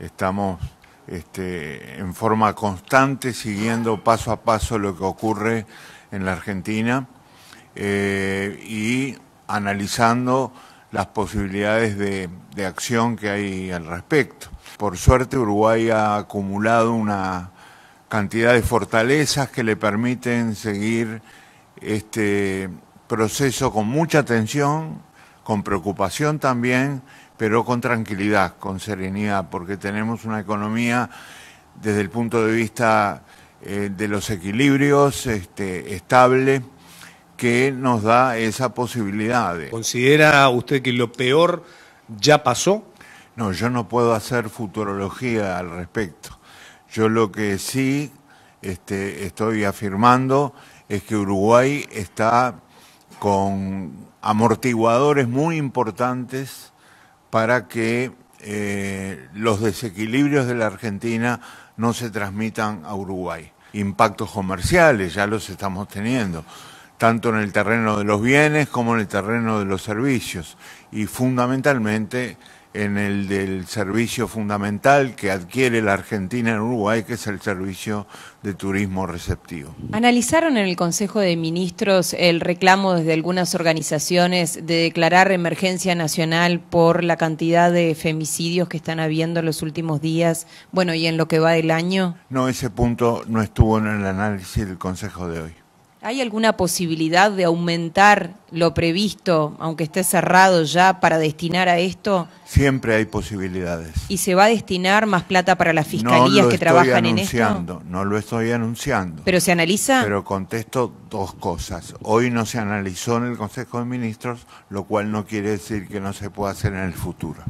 estamos este, en forma constante siguiendo paso a paso lo que ocurre en la Argentina eh, y analizando las posibilidades de, de acción que hay al respecto. Por suerte Uruguay ha acumulado una cantidad de fortalezas que le permiten seguir este proceso con mucha atención, con preocupación también, pero con tranquilidad, con serenidad, porque tenemos una economía desde el punto de vista eh, de los equilibrios este, estable que nos da esa posibilidad. ¿Considera usted que lo peor ya pasó? No, yo no puedo hacer futurología al respecto. Yo lo que sí este, estoy afirmando es que Uruguay está con amortiguadores muy importantes para que eh, los desequilibrios de la Argentina no se transmitan a Uruguay. Impactos comerciales ya los estamos teniendo, tanto en el terreno de los bienes como en el terreno de los servicios y fundamentalmente en el del servicio fundamental que adquiere la Argentina en Uruguay, que es el servicio de turismo receptivo. ¿Analizaron en el Consejo de Ministros el reclamo desde algunas organizaciones de declarar emergencia nacional por la cantidad de femicidios que están habiendo en los últimos días, bueno, y en lo que va del año? No, ese punto no estuvo en el análisis del Consejo de hoy. ¿Hay alguna posibilidad de aumentar lo previsto, aunque esté cerrado ya, para destinar a esto? Siempre hay posibilidades. ¿Y se va a destinar más plata para las fiscalías que trabajan en esto? No lo estoy anunciando. ¿Pero se analiza? Pero contesto dos cosas. Hoy no se analizó en el Consejo de Ministros, lo cual no quiere decir que no se pueda hacer en el futuro.